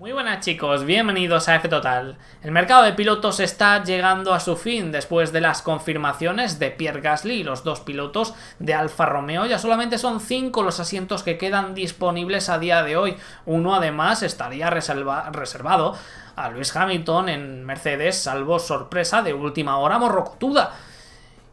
Muy buenas chicos, bienvenidos a F Total. El mercado de pilotos está llegando a su fin después de las confirmaciones de Pierre Gasly y los dos pilotos de Alfa Romeo. Ya solamente son cinco los asientos que quedan disponibles a día de hoy. Uno además estaría reservado a Luis Hamilton en Mercedes, salvo sorpresa de última hora morrocotuda.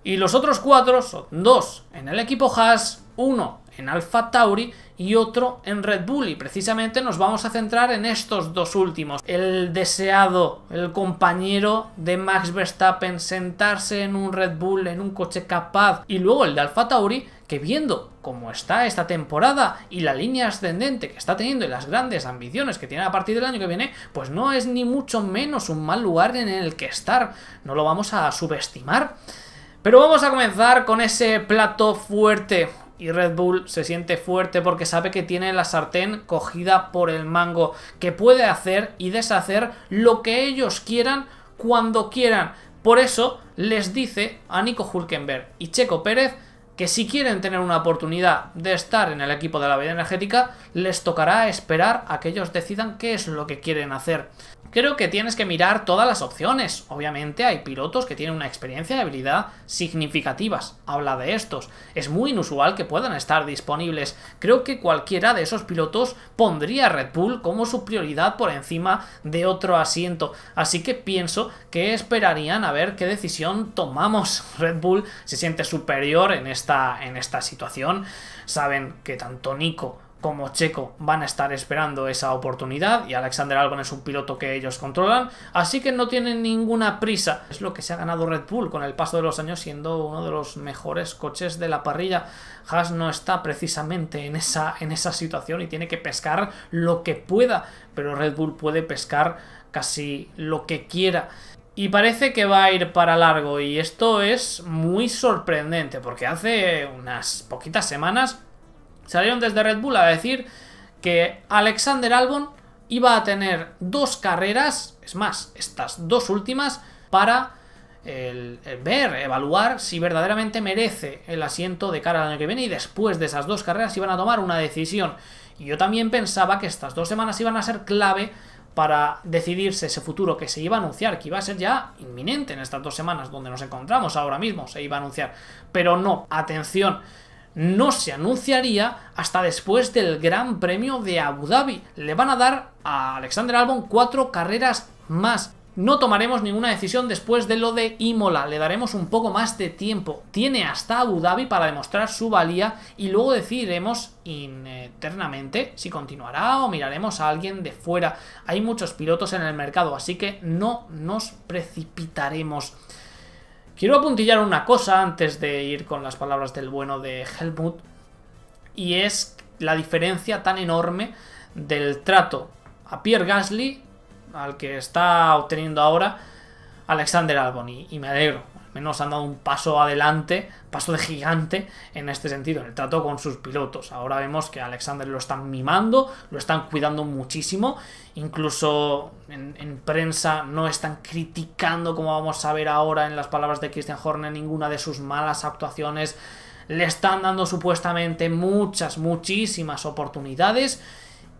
Y los otros cuatro son dos en el equipo Haas, uno en Alfa Tauri y otro en Red Bull. Y precisamente nos vamos a centrar en estos dos últimos. El deseado, el compañero de Max Verstappen, sentarse en un Red Bull, en un coche capaz. Y luego el de Alpha Tauri, que viendo cómo está esta temporada y la línea ascendente que está teniendo y las grandes ambiciones que tiene a partir del año que viene, pues no es ni mucho menos un mal lugar en el que estar. No lo vamos a subestimar. Pero vamos a comenzar con ese plato fuerte, y Red Bull se siente fuerte porque sabe que tiene la sartén cogida por el mango, que puede hacer y deshacer lo que ellos quieran cuando quieran. Por eso les dice a Nico Hulkenberg y Checo Pérez que si quieren tener una oportunidad de estar en el equipo de la vida energética, les tocará esperar a que ellos decidan qué es lo que quieren hacer. Creo que tienes que mirar todas las opciones. Obviamente hay pilotos que tienen una experiencia y habilidad significativas. Habla de estos. Es muy inusual que puedan estar disponibles. Creo que cualquiera de esos pilotos pondría Red Bull como su prioridad por encima de otro asiento. Así que pienso que esperarían a ver qué decisión tomamos. Red Bull se siente superior en esta, en esta situación. Saben que tanto Nico como Checo van a estar esperando esa oportunidad y Alexander Albon es un piloto que ellos controlan, así que no tienen ninguna prisa. Es lo que se ha ganado Red Bull con el paso de los años siendo uno de los mejores coches de la parrilla. Haas no está precisamente en esa, en esa situación y tiene que pescar lo que pueda, pero Red Bull puede pescar casi lo que quiera. Y parece que va a ir para largo y esto es muy sorprendente porque hace unas poquitas semanas Salieron desde Red Bull a decir que Alexander Albon iba a tener dos carreras, es más, estas dos últimas, para el, ver, evaluar si verdaderamente merece el asiento de cara al año que viene y después de esas dos carreras iban a tomar una decisión. Y yo también pensaba que estas dos semanas iban a ser clave para decidirse ese futuro que se iba a anunciar, que iba a ser ya inminente en estas dos semanas donde nos encontramos ahora mismo, se iba a anunciar. Pero no, atención, no se anunciaría hasta después del Gran Premio de Abu Dhabi. Le van a dar a Alexander Albon cuatro carreras más. No tomaremos ninguna decisión después de lo de Imola, le daremos un poco más de tiempo. Tiene hasta Abu Dhabi para demostrar su valía y luego decidiremos eternamente si continuará o miraremos a alguien de fuera. Hay muchos pilotos en el mercado, así que no nos precipitaremos. Quiero apuntillar una cosa antes de ir con las palabras del bueno de Helmut, y es la diferencia tan enorme del trato a Pierre Gasly, al que está obteniendo ahora Alexander Albon, y, y me alegro, menos han dado un paso adelante, paso de gigante en este sentido, en el trato con sus pilotos. Ahora vemos que Alexander lo están mimando, lo están cuidando muchísimo, incluso en, prensa no están criticando, como vamos a ver ahora en las palabras de Christian Horner, ninguna de sus malas actuaciones. Le están dando supuestamente muchas, muchísimas oportunidades.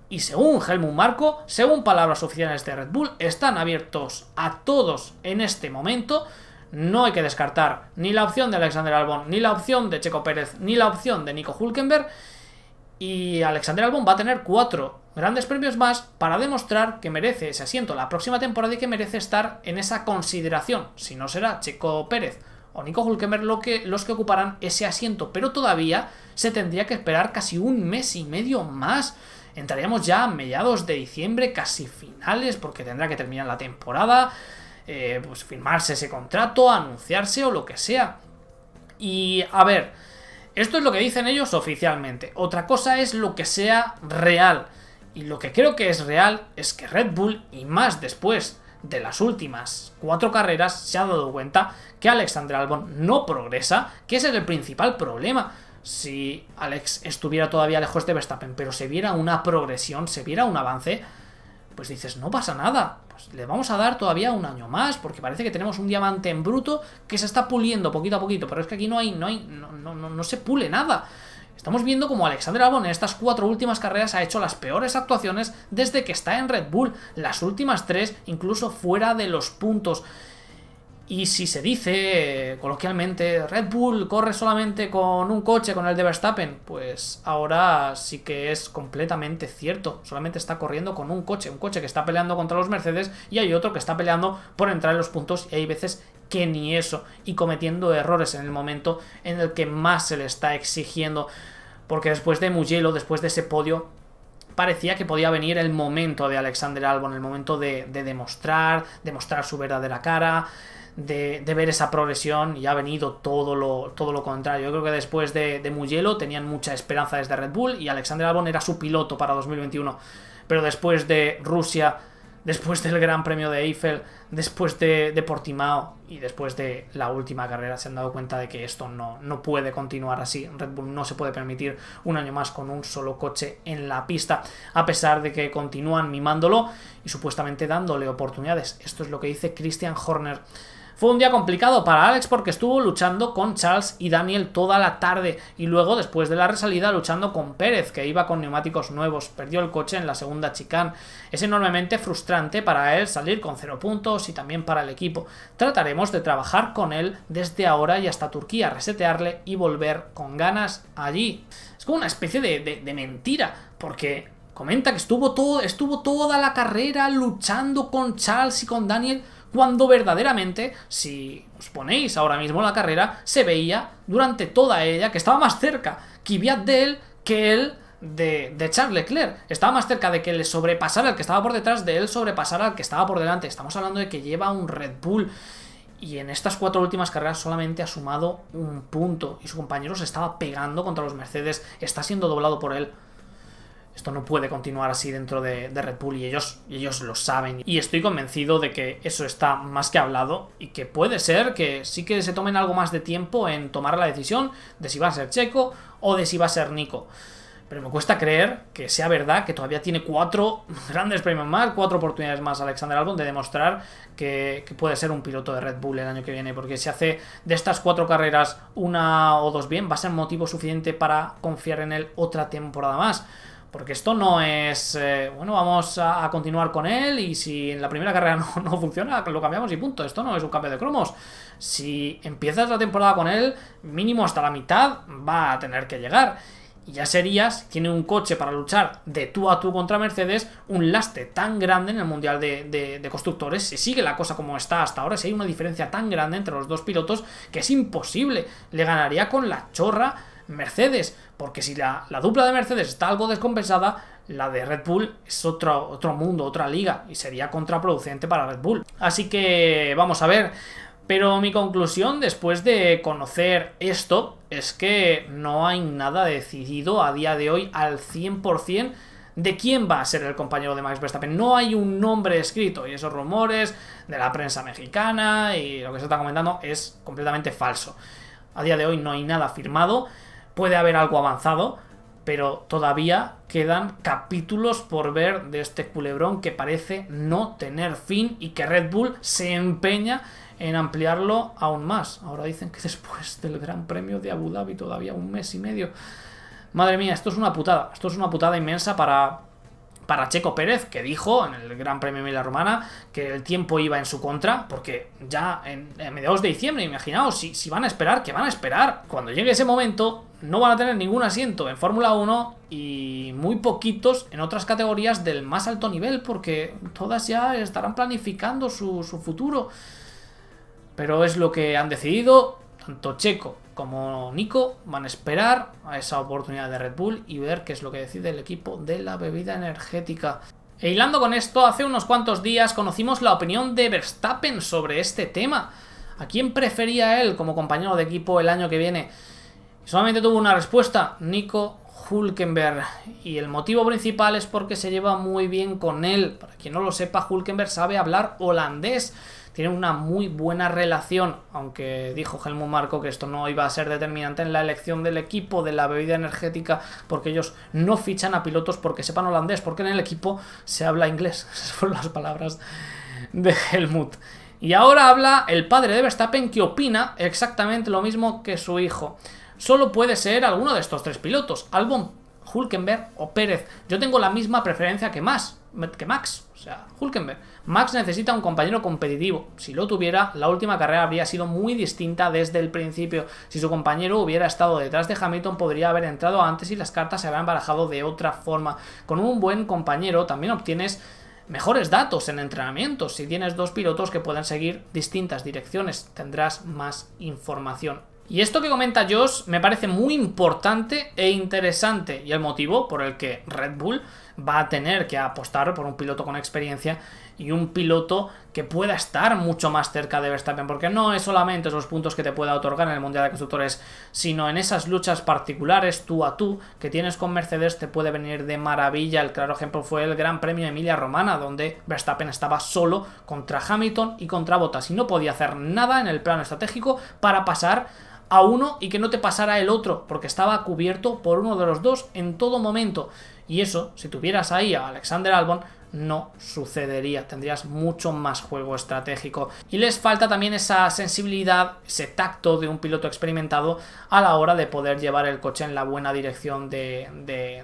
Y según Helmut Marco, según palabras oficiales de Red Bull, están abiertos a todos en este momento no hay que descartar ni la opción de Alexander Albon, ni la opción de Checo Pérez, ni la opción de Nico Hulkenberg. Y Alexander Albon va a tener cuatro grandes premios más para demostrar que merece ese asiento la próxima temporada y que merece estar en esa consideración. Si no será Checo Pérez o Nico Hulkenberg lo que, los que ocuparán ese asiento, pero todavía se tendría que esperar casi un mes y medio más. Entraríamos ya a mediados de diciembre, casi finales, porque tendrá que terminar la temporada. Eh, pues firmarse ese contrato, anunciarse o lo que sea. Y a ver, esto es lo que dicen ellos oficialmente. Otra cosa es lo que sea real. Y lo que creo que es real es que Red Bull, y más después de las últimas cuatro carreras, se ha dado cuenta que Alexander Albon no progresa, que ese es el principal problema. Si Alex estuviera todavía lejos de Verstappen, pero se viera una progresión, se viera un avance, pues dices, no pasa nada, pues le vamos a dar todavía un año más, porque parece que tenemos un diamante en bruto que se está puliendo poquito a poquito, pero es que aquí no hay, no hay, no, no, no, no se pule nada. Estamos viendo como Alexander Albon en estas cuatro últimas carreras ha hecho las peores actuaciones desde que está en Red Bull, las últimas tres incluso fuera de los puntos. Y si se dice coloquialmente, Red Bull corre solamente con un coche, con el de Verstappen, pues ahora sí que es completamente cierto. Solamente está corriendo con un coche, un coche que está peleando contra los Mercedes y hay otro que está peleando por entrar en los puntos y hay veces que ni eso y cometiendo errores en el momento en el que más se le está exigiendo. Porque después de Mugello, después de ese podio, parecía que podía venir el momento de Alexander Albon, el momento de, de demostrar, demostrar su verdadera cara de, ver esa progresión y ha venido todo lo, todo lo contrario. Yo creo que después de, de Mugello tenían mucha esperanza desde Red Bull y Alexander Albon era su piloto para 2021. Pero después de Rusia, después del Gran Premio de Eiffel, después de, Portimao y después de la última carrera se han dado cuenta de que esto no, no puede continuar así. Red Bull no se puede permitir un año más con un solo coche en la pista, a pesar de que continúan mimándolo y supuestamente dándole oportunidades. Esto es lo que dice Christian Horner fue un día complicado para Alex porque estuvo luchando con Charles y Daniel toda la tarde y luego después de la resalida luchando con Pérez que iba con neumáticos nuevos, perdió el coche en la segunda chicane. Es enormemente frustrante para él salir con cero puntos y también para el equipo. Trataremos de trabajar con él desde ahora y hasta Turquía, resetearle y volver con ganas allí. Es como una especie de, mentira porque comenta que estuvo, todo, estuvo toda la carrera luchando con Charles y con Daniel cuando verdaderamente, si os ponéis ahora mismo la carrera, se veía durante toda ella que estaba más cerca Kvyat de él que él de, de, Charles Leclerc. Estaba más cerca de que le sobrepasara el que estaba por detrás de él, sobrepasara al que estaba por delante. Estamos hablando de que lleva un Red Bull. Y en estas cuatro últimas carreras solamente ha sumado un punto. Y su compañero se estaba pegando contra los Mercedes. Está siendo doblado por él. Esto no puede continuar así dentro de, Red Bull y ellos, ellos lo saben. Y estoy convencido de que eso está más que hablado y que puede ser que sí que se tomen algo más de tiempo en tomar la decisión de si va a ser Checo o de si va a ser Nico. Pero me cuesta creer que sea verdad que todavía tiene cuatro grandes premios más, cuatro oportunidades más Alexander Albon de demostrar que, puede ser un piloto de Red Bull el año que viene. Porque si hace de estas cuatro carreras una o dos bien, va a ser motivo suficiente para confiar en él otra temporada más. Porque esto no es... Eh, bueno, vamos a, continuar con él y si en la primera carrera no, funciona, lo cambiamos y punto. Esto no es un cambio de cromos. Si empiezas la temporada con él, mínimo hasta la mitad va a tener que llegar. Y ya serías, tiene un coche para luchar de tú a tú contra Mercedes, un lastre tan grande en el Mundial de, de Constructores. Si sigue la cosa como está hasta ahora, si hay una diferencia tan grande entre los dos pilotos que es imposible. Le ganaría con la chorra Mercedes, porque si la, dupla de Mercedes está algo descompensada, la de Red Bull es otro, otro mundo, otra liga, y sería contraproducente para Red Bull. Así que vamos a ver. Pero mi conclusión después de conocer esto es que no hay nada decidido a día de hoy al 100% de quién va a ser el compañero de Max Verstappen. No hay un nombre escrito y esos rumores de la prensa mexicana y lo que se está comentando es completamente falso. A día de hoy no hay nada firmado puede haber algo avanzado, pero todavía quedan capítulos por ver de este culebrón que parece no tener fin y que Red Bull se empeña en ampliarlo aún más. Ahora dicen que después del Gran Premio de Abu Dhabi todavía un mes y medio. Madre mía, esto es una putada, esto es una putada inmensa para para Checo Pérez, que dijo en el Gran Premio de la Romana que el tiempo iba en su contra, porque ya en, mediados de diciembre, imaginaos, si, si van a esperar, que van a esperar, cuando llegue ese momento, no van a tener ningún asiento en Fórmula 1 y muy poquitos en otras categorías del más alto nivel, porque todas ya estarán planificando su, su futuro. Pero es lo que han decidido tanto Checo como Nico van a esperar a esa oportunidad de Red Bull y ver qué es lo que decide el equipo de la bebida energética. E hilando con esto, hace unos cuantos días conocimos la opinión de Verstappen sobre este tema. ¿A quién prefería él como compañero de equipo el año que viene? Solamente tuvo una respuesta, Nico Hulkenberg. Y el motivo principal es porque se lleva muy bien con él. Para quien no lo sepa, Hulkenberg sabe hablar holandés tienen una muy buena relación, aunque dijo Helmut Marco que esto no iba a ser determinante en la elección del equipo, de la bebida energética, porque ellos no fichan a pilotos porque sepan holandés, porque en el equipo se habla inglés. Esas fueron las palabras de Helmut. Y ahora habla el padre de Verstappen que opina exactamente lo mismo que su hijo. Solo puede ser alguno de estos tres pilotos, Albon, Hulkenberg o Pérez. Yo tengo la misma preferencia que, que Max, o sea, Hulkenberg. Max necesita un compañero competitivo. Si lo tuviera, la última carrera habría sido muy distinta desde el principio. Si su compañero hubiera estado detrás de Hamilton, podría haber entrado antes y las cartas se habrían barajado de otra forma. Con un buen compañero también obtienes mejores datos en entrenamientos. Si tienes dos pilotos que puedan seguir distintas direcciones, tendrás más información. Y esto que comenta Josh me parece muy importante e interesante y el motivo por el que Red Bull va a tener que apostar por un piloto con experiencia y un piloto que pueda estar mucho más cerca de Verstappen, porque no es solamente esos puntos que te pueda otorgar en el Mundial de Constructores, sino en esas luchas particulares tú a tú que tienes con Mercedes te puede venir de maravilla. El claro ejemplo fue el Gran Premio Emilia Romana, donde Verstappen estaba solo contra Hamilton y contra Bottas y no podía hacer nada en el plano estratégico para pasar a uno y que no te pasara el otro, porque estaba cubierto por uno de los dos en todo momento. Y eso, si tuvieras ahí a Alexander Albon, no sucedería, tendrías mucho más juego estratégico. Y les falta también esa sensibilidad, ese tacto de un piloto experimentado a la hora de poder llevar el coche en la buena dirección de,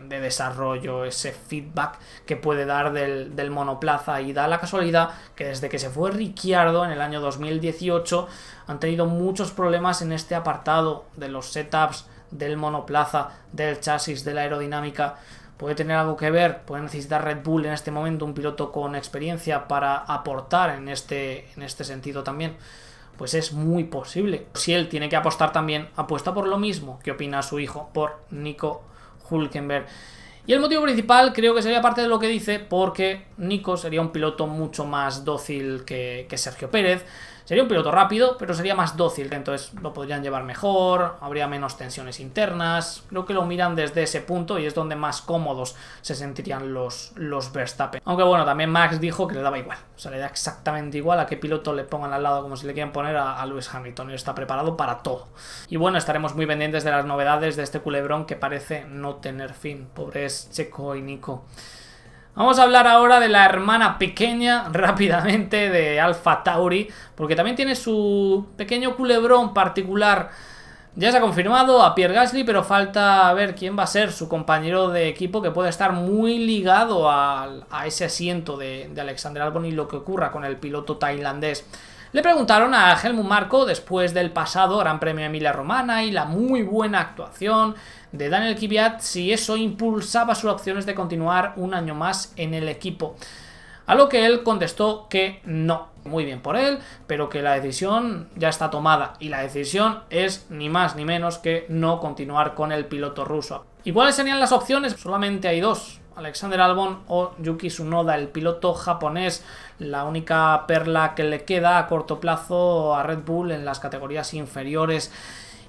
desarrollo, ese feedback que puede dar del, del, monoplaza. Y da la casualidad que desde que se fue Ricciardo en el año 2018 han tenido muchos problemas en este apartado de los setups, del monoplaza, del chasis, de la aerodinámica puede tener algo que ver, puede necesitar Red Bull en este momento un piloto con experiencia para aportar en este, en este sentido también. Pues es muy posible. Si él tiene que apostar también, apuesta por lo mismo que opina su hijo, por Nico Hulkenberg. Y el motivo principal creo que sería parte de lo que dice, porque Nico sería un piloto mucho más dócil que, que Sergio Pérez, Sería un piloto rápido, pero sería más dócil, entonces lo podrían llevar mejor, habría menos tensiones internas. Creo que lo miran desde ese punto y es donde más cómodos se sentirían los, los Verstappen. Aunque bueno, también Max dijo que le daba igual. O sea, le da exactamente igual a qué piloto le pongan al lado como si le quieran poner a, Lewis Hamilton. Él está preparado para todo. Y bueno, estaremos muy pendientes de las novedades de este culebrón que parece no tener fin. Pobres Checo y Nico. Vamos a hablar ahora de la hermana pequeña rápidamente de Alpha Tauri, porque también tiene su pequeño culebrón particular. Ya se ha confirmado a Pierre Gasly, pero falta ver quién va a ser su compañero de equipo que puede estar muy ligado a, ese asiento de, de Alexander Albon y lo que ocurra con el piloto tailandés. Le preguntaron a Helmut Marco después del pasado Gran Premio Emilia Romana y la muy buena actuación de Daniel Kibiat, si eso impulsaba sus opciones de continuar un año más en el equipo. A lo que él contestó que no, muy bien por él, pero que la decisión ya está tomada y la decisión es ni más ni menos que no continuar con el piloto ruso. ¿Y cuáles serían las opciones? Solamente hay dos. Alexander Albon o Yuki Tsunoda, el piloto japonés, la única perla que le queda a corto plazo a Red Bull en las categorías inferiores.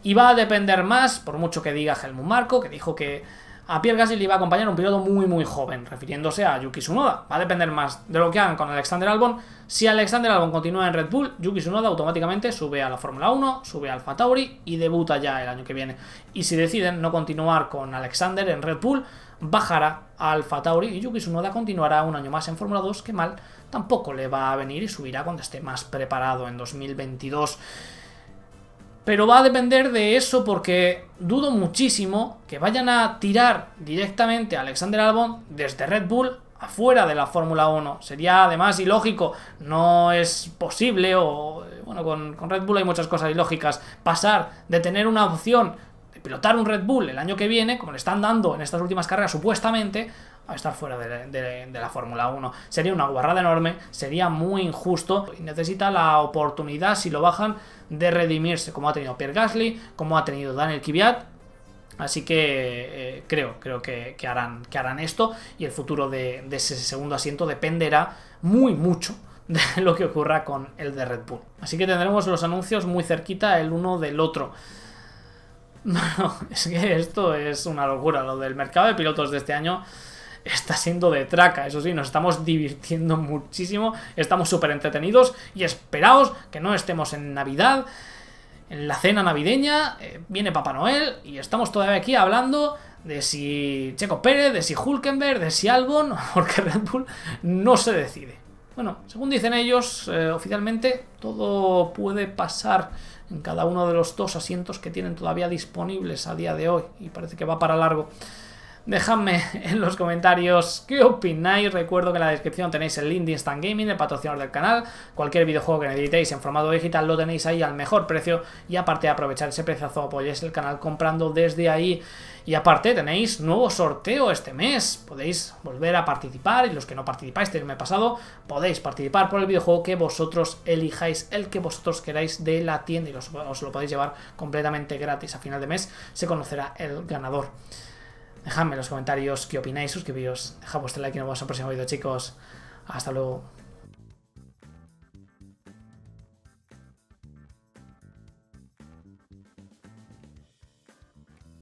Y va a depender más, por mucho que diga Helmut Marco, que dijo que a Pierre Gasly le iba a acompañar un periodo muy muy joven, refiriéndose a Yuki Tsunoda. Va a depender más de lo que hagan con Alexander Albon. Si Alexander Albon continúa en Red Bull, Yuki Tsunoda automáticamente sube a la Fórmula 1, sube a Alfa Tauri y debuta ya el año que viene. Y si deciden no continuar con Alexander en Red Bull, bajará a Alfa Tauri y Yuki Tsunoda continuará un año más en Fórmula 2, que mal tampoco le va a venir y subirá cuando esté más preparado en 2022. Pero va a depender de eso porque dudo muchísimo que vayan a tirar directamente a Alexander Albon desde Red Bull afuera de la Fórmula 1. Sería además ilógico, no es posible o bueno, con, con Red Bull hay muchas cosas ilógicas. Pasar de tener una opción de pilotar un Red Bull el año que viene, como le están dando en estas últimas carreras supuestamente, a estar fuera de, la Fórmula 1. Sería una guarrada enorme, sería muy injusto y necesita la oportunidad, si lo bajan, de redimirse, como ha tenido Pierre Gasly, como ha tenido Daniel Kvyat. Así que eh, creo, creo que, harán, que harán esto y el futuro de, ese segundo asiento dependerá muy mucho de lo que ocurra con el de Red Bull. Así que tendremos los anuncios muy cerquita el uno del otro. es que esto es una locura. Lo del mercado de pilotos de este año está siendo de traca. Eso sí, nos estamos divirtiendo muchísimo, estamos súper entretenidos y esperaos que no estemos en Navidad, en la cena navideña, eh, viene Papá Noel y estamos todavía aquí hablando de si Checo Pérez, de si Hulkenberg, de si Albon, porque Red Bull no se decide. Bueno, según dicen ellos, eh, oficialmente todo puede pasar en cada uno de los dos asientos que tienen todavía disponibles a día de hoy y parece que va para largo. Dejadme en los comentarios qué opináis. Recuerdo que en la descripción tenéis el link de Instant Gaming, el patrocinador del canal. Cualquier videojuego que necesitéis en formato digital lo tenéis ahí al mejor precio. Y aparte de aprovechar ese precio, apoyáis el canal comprando desde ahí. Y aparte tenéis nuevo sorteo este mes. Podéis volver a participar y los que no participáis del mes pasado podéis participar por el videojuego que vosotros elijáis, el que vosotros queráis de la tienda y os lo podéis llevar completamente gratis. A final de mes se conocerá el ganador. Dejadme en los comentarios qué opináis, suscribiros, dejad vuestro like y nos vemos en el próximo vídeo, chicos. Hasta luego.